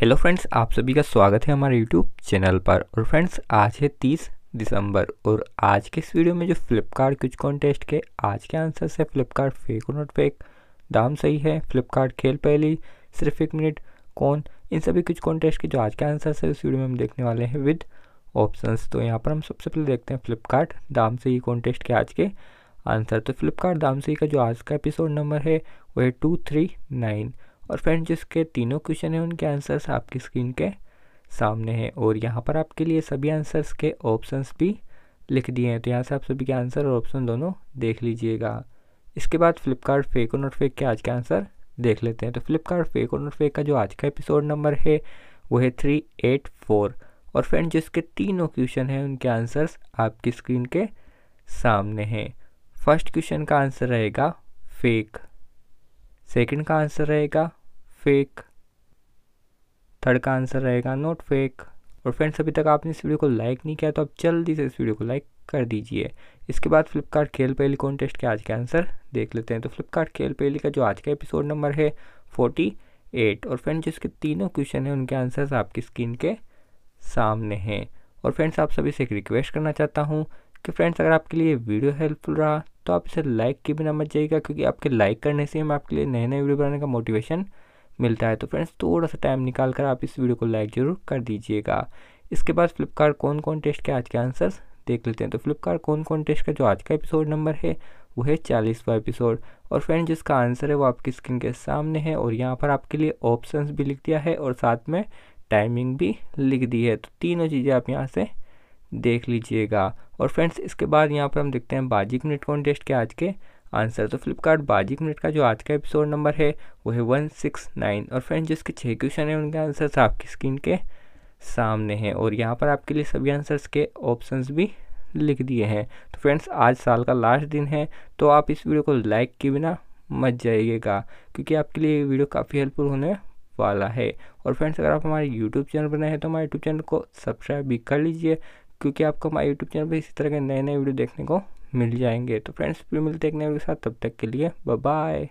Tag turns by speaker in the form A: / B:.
A: hello friends आप सभी का स्वागत है हमारे यूट्यूब चैनल पर और फ्रेंड्स आज है तीस दिसंबर और आज के इस वीडियो में जो फ्लिपकार्ट कुछ कॉन्टेस्ट के आज के आंसर्स है फ्लिपकार्ट फेक और नॉट फेक दाम सही है फ्लिपकार्ट खेल पहली सिर्फ एक मिनट कौन इन सभी कुछ कॉन्टेस्ट के जो आज के आंसर्स है उस वीडियो में हम देखने वाले हैं विद ऑप्शन तो यहाँ पर हम सबसे पहले देखते हैं फ्लिपकार्ट दाम सही कॉन्टेस्ट के आज के आंसर तो फ्लिपकार्ट दाम सही का जो आज का एपिसोड नंबर है वो है टू थ्री नाइन और फ्रेंड जिसके तीनों क्वेश्चन हैं उनके आंसर्स आपकी स्क्रीन के सामने हैं और यहाँ पर आपके लिए सभी आंसर्स के ऑप्शंस भी लिख दिए हैं तो यहाँ से आप सभी के आंसर और ऑप्शन दोनों देख लीजिएगा इसके बाद फ्लिपकार्ट फेक और नोट फेक के आज के आंसर देख लेते हैं तो फ्लिपकार्ट फेक और नोट फेक का जो आज का एपिसोड नंबर है वो है थ्री एट फोर और फ्रेंड जिसके तीनों क्वेश्चन हैं उनके आंसर्स आपकी स्क्रीन के सामने हैं फर्स्ट क्वेश्चन का आंसर रहेगा फेक सेकंड का आंसर रहेगा फेक थर्ड का आंसर रहेगा नॉट फेक और फ्रेंड्स अभी तक आपने इस वीडियो को लाइक नहीं किया तो आप जल्दी से इस वीडियो को लाइक कर दीजिए इसके बाद फ्लिपकार्ट खेल पहली कॉन्टेस्ट के आज के आंसर देख लेते हैं तो फ्लिपकार्ट खेल पहली का जो आज का एपिसोड नंबर है फोर्टी एट और फ्रेंड्स जिसके तीनों क्वेश्चन हैं उनके आंसर्स आपकी स्क्रीन के सामने हैं और फ्रेंड्स आप सभी से एक रिक्वेस्ट करना चाहता हूँ कि फ्रेंड्स अगर आपके लिए वीडियो हेल्पफुल रहा तो आप इसे लाइक की बिना मत जाइएगा क्योंकि आपके लाइक करने से हम आपके लिए नए नए वीडियो बनाने का मोटिवेशन मिलता है तो फ्रेंड्स थोड़ा सा टाइम निकाल कर आप इस वीडियो को लाइक ज़रूर कर दीजिएगा इसके बाद फ्लिपकार्ट कौन कौन टेस्ट के आज के आंसर्स देख लेते हैं तो फ्लिपकार्ट कौन कौन टेस्ट का जो आज का एपिसोड नंबर है वो है चालीसवा एपिसोड और फ्रेंड जिसका आंसर है वो आपकी स्क्रीन के सामने है और यहाँ पर आपके लिए ऑप्शन भी लिख दिया है और साथ में टाइमिंग भी लिख दी है तो तीनों चीज़ें आप यहाँ से देख लीजिएगा और फ्रेंड्स इसके बाद यहाँ पर हम देखते हैं बाजिक मिनट कॉन्टेस्ट के आज के आंसर तो फ्लिपकार्ट बाजिक मिनट का जो आज का एपिसोड नंबर है वो है वन सिक्स नाइन और फ्रेंड्स जिसके छः क्वेश्चन हैं उनके आंसर्स आपकी स्क्रीन के सामने हैं और यहाँ पर आपके लिए सभी आंसर्स के ऑप्शंस भी लिख दिए हैं तो फ्रेंड्स आज साल का लास्ट दिन है तो आप इस वीडियो को लाइक के बिना मच जाइएगा क्योंकि आपके लिए वीडियो काफ़ी हेल्पफुल होने वाला है और फ्रेंड्स अगर आप हमारे यूट्यूब चैनल पर नए हैं तो हमारे यूट्यूब चैनल को सब्सक्राइब भी कर लीजिए क्योंकि आपको हमारे यूट्यूब चैनल पर इसी तरह के नए नए वीडियो देखने को मिल जाएंगे तो फ्रेंड्स फिर मिलते हैं एक नए वीडियो के साथ तब तक के लिए बाय